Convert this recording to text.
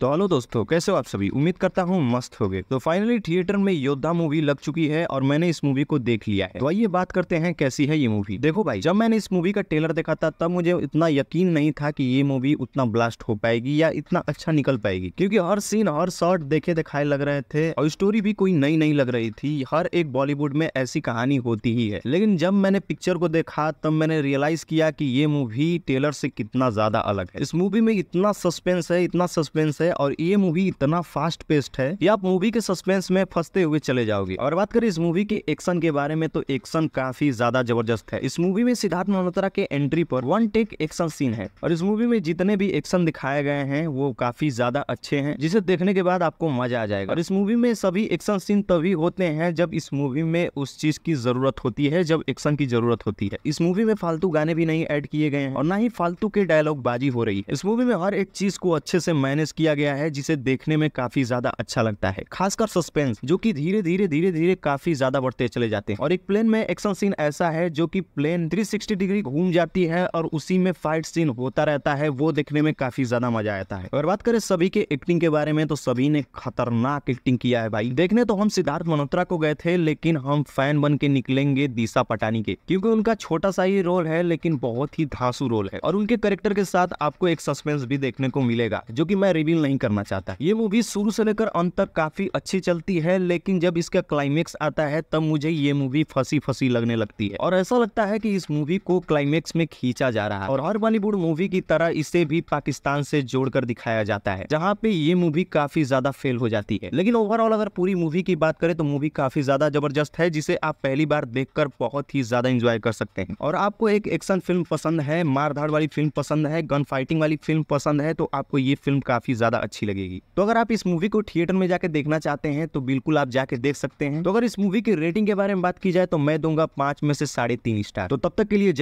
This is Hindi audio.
तो हेलो दोस्तों कैसे हो आप सभी उम्मीद करता हूँ मस्त हो गए तो फाइनली थिएटर में योद्धा मूवी लग चुकी है और मैंने इस मूवी को देख लिया है तो आइए बात करते हैं कैसी है ये मूवी देखो भाई जब मैंने इस मूवी का ट्रेलर देखा था तब मुझे इतना यकीन नहीं था कि ये मूवी उतना ब्लास्ट हो पाएगी या इतना अच्छा निकल पाएगी क्योंकि हर सीन हर शॉर्ट देखे दिखाए लग रहे थे और स्टोरी भी कोई नई नई लग रही थी हर एक बॉलीवुड में ऐसी कहानी होती ही है लेकिन जब मैंने पिक्चर को देखा तब मैंने रियलाइज किया की ये मूवी ट्रेलर से कितना ज्यादा अलग है इस मूवी में इतना सस्पेंस है इतना सस्पेंस है है और ये मूवी इतना फास्ट पेस्ट है कि आप मूवी के सस्पेंस में फंसते हुए चले जाओगे और बात करें इस मूवी के एक्शन के बारे में तो एक्शन काफी ज्यादा जबरदस्त है इस मूवी में सिद्धार्थ मल्होत्रा के एंट्री पर वन टेक एक्शन सीन है और इस मूवी में जितने भी एक्शन दिखाए गए हैं वो काफी ज्यादा अच्छे हैं जिसे देखने के बाद आपको मजा आ जाएगा और इस मूवी में सभी एक्शन सीन तभी होते हैं जब इस मूवी में उस चीज की जरूरत होती है जब एक्शन की जरूरत होती है इस मूवी में फालतू गाने भी नहीं ऐड किए गए हैं और ना ही फालतू के डायलॉग बाजी हो रही है इस मूवी में हर एक चीज को अच्छे से मैनेज किया गया है जिसे देखने में काफी ज्यादा अच्छा लगता है खासकर सस्पेंस जो की धीरे धीरे धीरे धीरे काफी ज्यादा बढ़ते चले जाते हैं और एक प्लेन में एक्शन सीन ऐसा है जो की प्लेन थ्री डिग्री घूम जाती है और उसी में फाइट सीन होता रहता है वो देखने में काफी ज्यादा मजा आता है अगर बात करें सभी के एक्टिंग के बारे में तो सभी ने खतरनाक एक्टिंग किया है भाई देखने तो हम सिद्धार्थ मल्होत्रा को गए थे लेकिन हम फैन बन के निकलेंगे दिशा पटानी के क्योंकि उनका छोटा सा ही रोल है लेकिन बहुत ही धासु रोल है और उनके करेक्टर के साथ आपको एक सस्पेंस भी देखने को मिलेगा जो की मैं रिवील नहीं नहीं करना चाहता ये मूवी शुरू से लेकर अंत तक काफ़ी अच्छी चलती है लेकिन जब इसका क्लाइमेक्स आता है तब मुझे ये मूवी फंसी फंसी लगने लगती है और ऐसा लगता है की इस मूवी को क्लाइमेक्स में खींचा जा रहा है और हर बॉलीवुड मूवी की तरह इसे भी पाकिस्तान से जोड़कर दिखाया जाता है जहाँ पे ये मूवी काफी ज्यादा फेल हो जाती है लेकिन ओवरऑल अगर पूरी मूवी की बात करें तो मूवी काफी ज्यादा जबरदस्त है जिसे आप पहली बार देखकर बहुत ही ज्यादा इंजॉय कर सकते हैं और आपको एक एक्शन फिल्म पसंद है मारधाड़ वाली फिल्म पसंद है गन फाइटिंग वाली फिल्म पसंद है तो आपको ये फिल्म काफी ज्यादा अच्छी लगेगी तो अगर आप इस मूवी को थिएटर में जाकर देखना चाहते हैं तो बिल्कुल आप जाके देख सकते हैं तो अगर इस मूवी की रेटिंग के बारे में बात की जाए तो मैं दूंगा पांच में से साढ़े तीन स्टार तो तब तक के लिए